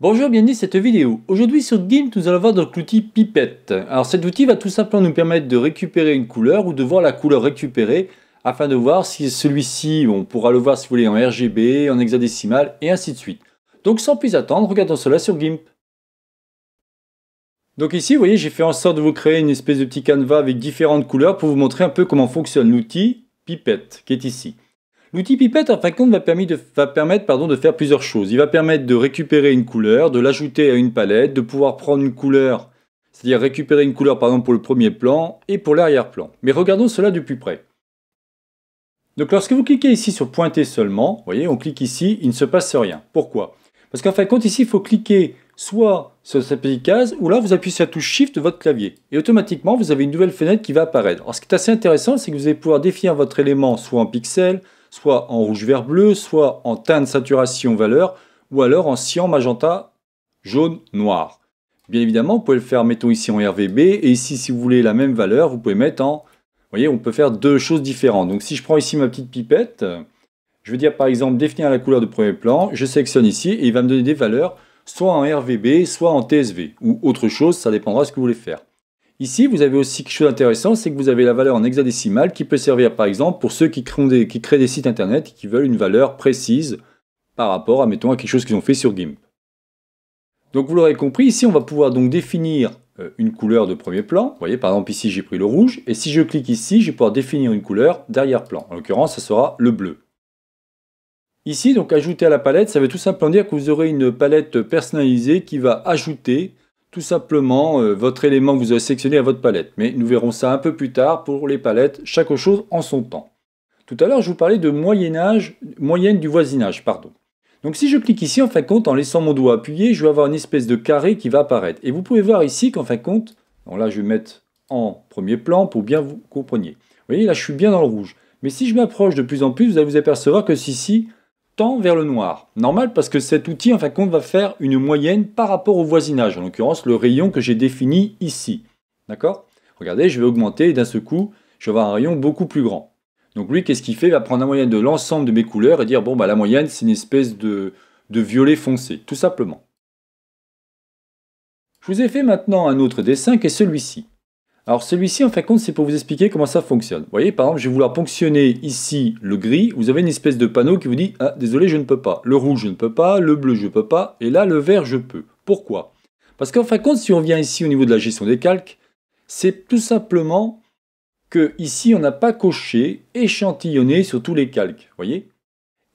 Bonjour, bienvenue dans cette vidéo. Aujourd'hui sur GIMP, nous allons voir l'outil pipette. Alors cet outil va tout simplement nous permettre de récupérer une couleur ou de voir la couleur récupérée afin de voir si celui-ci, on pourra le voir si vous voulez en RGB, en hexadécimal et ainsi de suite. Donc sans plus attendre, regardons cela sur GIMP. Donc ici, vous voyez, j'ai fait en sorte de vous créer une espèce de petit canevas avec différentes couleurs pour vous montrer un peu comment fonctionne l'outil pipette qui est ici. L'outil pipette, en fin de compte, va, permettre pardon, de faire plusieurs choses. Il va permettre de récupérer une couleur, de l'ajouter à une palette, de pouvoir prendre une couleur, c'est-à-dire récupérer une couleur par exemple pour le premier plan et pour l'arrière-plan. Mais regardons cela de plus près. Donc lorsque vous cliquez ici sur pointer seulement, vous voyez, on clique ici, il ne se passe rien. Pourquoi Parce qu'en fin de compte, ici, il faut cliquer soit sur cette petite case, ou là, vous appuyez sur la touche Shift de votre clavier. Et automatiquement, vous avez une nouvelle fenêtre qui va apparaître. Alors ce qui est assez intéressant, c'est que vous allez pouvoir définir votre élément soit en pixels, soit en rouge vert bleu, soit en teinte saturation valeur, ou alors en cyan magenta jaune noir. Bien évidemment, vous pouvez le faire, mettons ici en RVB, et ici, si vous voulez la même valeur, vous pouvez mettre en... Vous voyez, on peut faire deux choses différentes. Donc si je prends ici ma petite pipette, je veux dire par exemple définir la couleur de premier plan, je sélectionne ici, et il va me donner des valeurs, soit en RVB, soit en TSV, ou autre chose, ça dépendra de ce que vous voulez faire. Ici, vous avez aussi quelque chose d'intéressant, c'est que vous avez la valeur en hexadécimal qui peut servir par exemple pour ceux qui créent des, sites internet et qui veulent une valeur précise par rapport à, mettons, à quelque chose qu'ils ont fait sur GIMP. Donc vous l'aurez compris, ici on va pouvoir donc définir euh, une couleur de premier plan. Vous voyez, par exemple ici j'ai pris le rouge, et si je clique ici, je vais pouvoir définir une couleur d'arrière-plan. En l'occurrence, ça sera le bleu. Ici, donc ajouter à la palette, ça veut tout simplement dire que vous aurez une palette personnalisée qui va ajouter tout simplement euh, votre élément que vous avez sélectionné à votre palette. Mais nous verrons ça un peu plus tard pour les palettes, chaque chose en son temps. Tout à l'heure, je vous parlais de moyenne du voisinage. pardon. Donc si je clique ici, en fin de compte, en laissant mon doigt appuyé, je vais avoir une espèce de carré qui va apparaître. Et vous pouvez voir ici qu'en fin de compte, là je vais mettre en premier plan pour bien vous compreniez. Vous voyez, là je suis bien dans le rouge. Mais si je m'approche de plus en plus, vous allez vous apercevoir que ici, vers le noir. Normal parce que cet outil en fin de compte va faire une moyenne par rapport au voisinage, en l'occurrence le rayon que j'ai défini ici. D'accord Regardez, je vais augmenter et d'un seul coup, je vais avoir un rayon beaucoup plus grand. Donc lui, qu'est-ce qu'il fait Il va prendre la moyenne de l'ensemble de mes couleurs et dire, bon, bah, la moyenne, c'est une espèce de, de violet foncé, tout simplement. Je vous ai fait maintenant un autre dessin qui est celui-ci. Alors celui-ci, en fin de compte, c'est pour vous expliquer comment ça fonctionne. Vous voyez, par exemple, je vais vouloir ponctionner ici le gris. Vous avez une espèce de panneau qui vous dit ah, « Désolé, je ne peux pas. Le rouge, je ne peux pas. Le bleu, je ne peux pas. Et là, le vert, je peux. » Pourquoi Parce qu'en fin de compte, si on vient ici au niveau de la gestion des calques, c'est tout simplement que ici, on n'a pas coché « Échantillonner sur tous les calques ». Vous voyez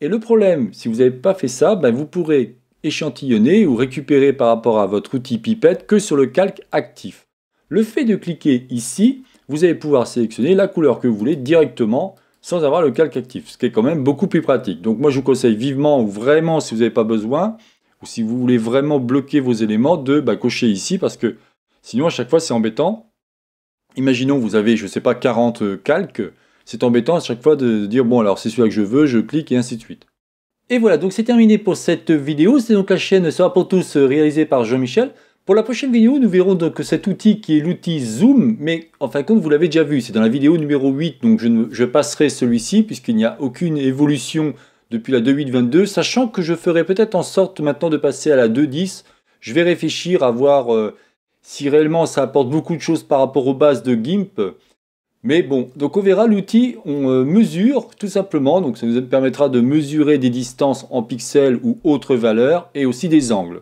Et le problème, si vous n'avez pas fait ça, ben, vous pourrez échantillonner ou récupérer par rapport à votre outil pipette que sur le calque actif. Le fait de cliquer ici, vous allez pouvoir sélectionner la couleur que vous voulez directement sans avoir le calque actif, ce qui est quand même beaucoup plus pratique. Donc moi je vous conseille vivement ou vraiment si vous n'avez pas besoin, ou si vous voulez vraiment bloquer vos éléments, de bah, cocher ici parce que sinon à chaque fois c'est embêtant. Imaginons vous avez, je ne sais pas, 40 euh, calques, c'est embêtant à chaque fois de dire bon alors c'est celui que je veux, je clique et ainsi de suite. Et voilà, donc c'est terminé pour cette vidéo. C'est donc la chaîne Sera pour tous euh, réalisée par Jean-Michel. Pour la prochaine vidéo, nous verrons donc cet outil qui est l'outil Zoom, mais en fin de compte, vous l'avez déjà vu, c'est dans la vidéo numéro 8, donc je, passerai celui-ci puisqu'il n'y a aucune évolution depuis la 2.8.22, sachant que je ferai peut-être en sorte maintenant de passer à la 2.10. Je vais réfléchir à voir euh, si réellement ça apporte beaucoup de choses par rapport aux bases de GIMP. Mais bon, donc on verra l'outil, on euh, mesure tout simplement, donc ça nous permettra de mesurer des distances en pixels ou autres valeurs et aussi des angles.